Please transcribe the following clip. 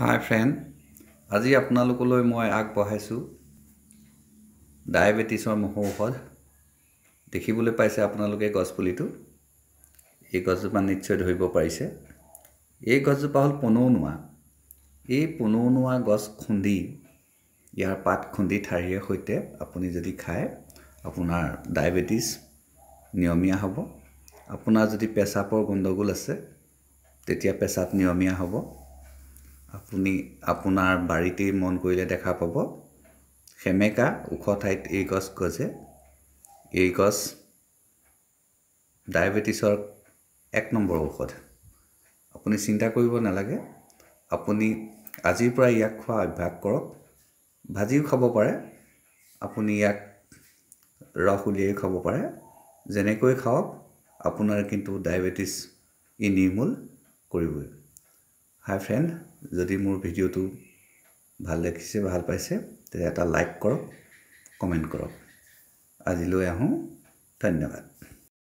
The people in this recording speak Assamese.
হাই ফ্ৰেণ্ড আজি আপোনালোকলৈ মই আগবঢ়াইছোঁ ডায়েবেটিছৰ মহ ঔষধ দেখিবলৈ পাইছে আপোনালোকে গছপুলিটো এই গছজোপা নিশ্চয় ধৰিব পাৰিছে এই গছজোপা হ'ল পনৌনোৱা এই পনৌনোৱা গছ খুন্দি ইয়াৰ পাত খুন্দি ঠাৰিৰে সৈতে আপুনি যদি খায় আপোনাৰ ডায়েবেটিছ নিয়মীয়া হ'ব আপোনাৰ যদি পেচাবৰ গণ্ডগোল আছে তেতিয়া পেচাব নিয়মীয়া হ'ব আপুনি আপোনাৰ বাৰীতেই মন কৰিলে দেখা পাব সেমেকা ওখ ঠাইত এই গছ গজে এই গছ ডায়েবেটিছৰ এক নম্বৰ ঔষধ আপুনি চিন্তা কৰিব নালাগে আপুনি আজিৰ পৰা ইয়াক খোৱা অভ্যাস কৰক ভাজিও খাব পাৰে আপুনি ইয়াক ৰস উলিয়াই খাব পাৰে যেনেকৈ খাওক আপোনাৰ কিন্তু ডায়েবেটিছ ই নিৰ্মূল কৰিবই হাই ফ্ৰেণ্ড যদি মোৰ ভিডিঅ'টো ভাল দেখিছে ভাল পাইছে তেতিয়া এটা লাইক কৰক কমেণ্ট কৰক আজিলৈ আহোঁ ধন্যবাদ